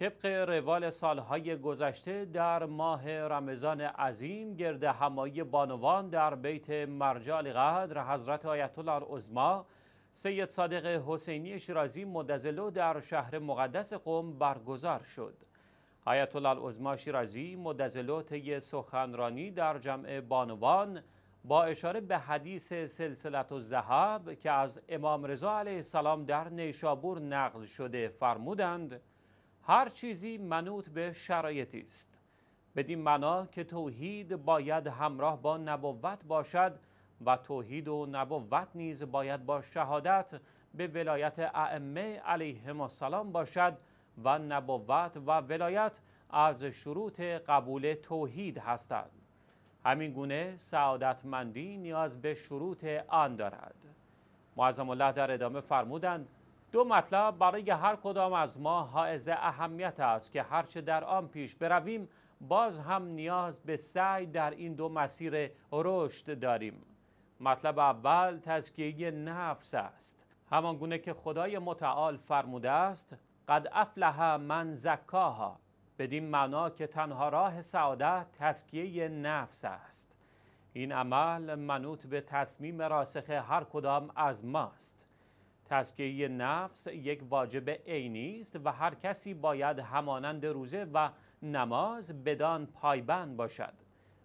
طبق روال سالهای گذشته در ماه رمضان عظیم گرد همایی بانوان در بیت مرجال قدر حضرت آیت الله العظما سید صادق حسینی شیرازی مدزلو در شهر مقدس قم برگزار شد آیت الله العظما شیرازی مدزلو طی سخنرانی در جمع بانوان با اشاره به حدیث سلسلت و زهب که از امام رضا علیه السلام در نیشابور نقل شده فرمودند هر چیزی منوط به شرایطی است بدین معنا که توحید باید همراه با نبوت باشد و توحید و نبوت نیز باید با شهادت به ولایت ائمه علیهم السلام باشد و نبوت و ولایت از شروط قبول توحید هستند همین گونه سعادتمندی نیاز به شروط آن دارد معظم الله در ادامه فرمودند دو مطلب برای هر کدام از ما حائز اهمیت است که هرچه در آن پیش برویم باز هم نیاز به سعی در این دو مسیر رشد داریم مطلب اول تزکیه نفس است همان گونه که خدای متعال فرموده است قد افلح من زکاها بدین معنا که تنها راه سعادت تزکیه نفس است این عمل منوط به تصمیم راسخ هر کدام از ماست تسکیه نفس یک واجب عینی است و هر کسی باید همانند روزه و نماز بدان پایبند باشد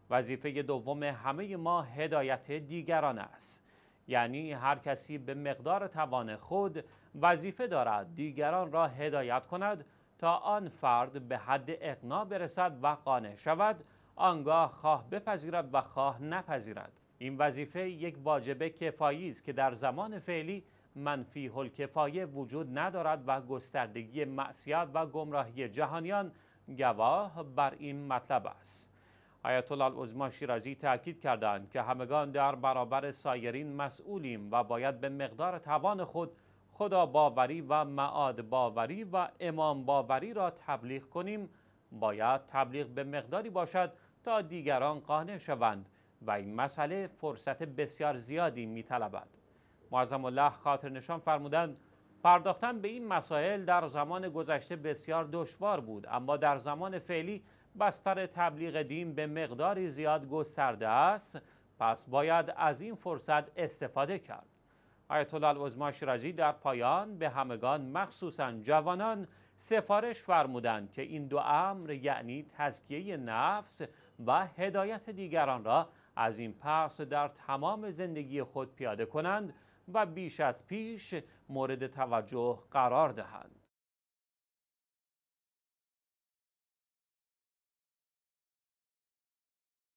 وظیفه دوم همه ما هدایت دیگران است یعنی هر کسی به مقدار توان خود وظیفه دارد دیگران را هدایت کند تا آن فرد به حد اقنا برسد و قانع شود آنگاه خواه بپذیرد و خواه نپذیرد این وظیفه یک واجب کفایی است که در زمان فعلی منفی کفایه وجود ندارد و گستردگی معصیت و گمراهی جهانیان گواه بر این مطلب است آیت الله شیرازی تاکید کردند که همگان در برابر سایرین مسئولیم و باید به مقدار توان خود خدا باوری و معاد باوری و امام باوری را تبلیغ کنیم باید تبلیغ به مقداری باشد تا دیگران قانع شوند و این مسئله فرصت بسیار زیادی میطلبد معظم الله خاطر نشان فرمودند پرداختن به این مسائل در زمان گذشته بسیار دشوار بود اما در زمان فعلی بستر تبلیغ دین به مقداری زیاد گسترده است پس باید از این فرصت استفاده کرد آیت الله شیرازی در پایان به همگان مخصوصا جوانان سفارش فرمودند که این دو امر یعنی تزکیه نفس و هدایت دیگران را از این پس در تمام زندگی خود پیاده کنند و بیش از پیش مورد توجه قرار دهند.